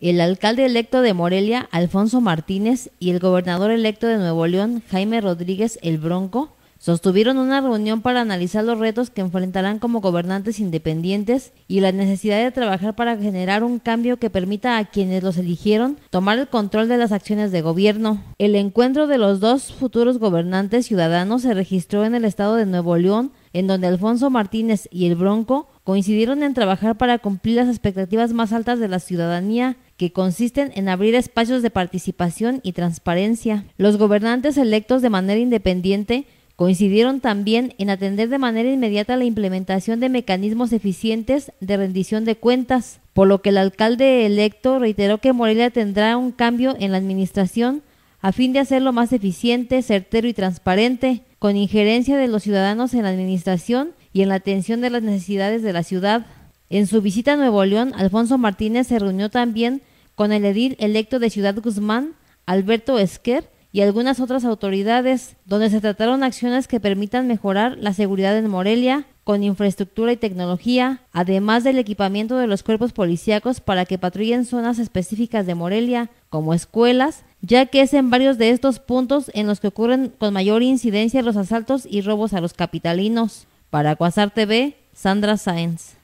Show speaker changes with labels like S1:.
S1: el alcalde electo de Morelia, Alfonso Martínez, y el gobernador electo de Nuevo León, Jaime Rodríguez El Bronco, sostuvieron una reunión para analizar los retos que enfrentarán como gobernantes independientes y la necesidad de trabajar para generar un cambio que permita a quienes los eligieron tomar el control de las acciones de gobierno. El encuentro de los dos futuros gobernantes ciudadanos se registró en el estado de Nuevo León, en donde Alfonso Martínez y el Bronco coincidieron en trabajar para cumplir las expectativas más altas de la ciudadanía que consisten en abrir espacios de participación y transparencia. Los gobernantes electos de manera independiente coincidieron también en atender de manera inmediata la implementación de mecanismos eficientes de rendición de cuentas, por lo que el alcalde electo reiteró que Morelia tendrá un cambio en la administración a fin de hacerlo más eficiente, certero y transparente, con injerencia de los ciudadanos en la administración y en la atención de las necesidades de la ciudad. En su visita a Nuevo León, Alfonso Martínez se reunió también con el edil electo de Ciudad Guzmán, Alberto Esquer, y algunas otras autoridades, donde se trataron acciones que permitan mejorar la seguridad en Morelia con infraestructura y tecnología, además del equipamiento de los cuerpos policíacos para que patrullen zonas específicas de Morelia, como escuelas, ya que es en varios de estos puntos en los que ocurren con mayor incidencia los asaltos y robos a los capitalinos. Para Cuasar TV, Sandra Sáenz.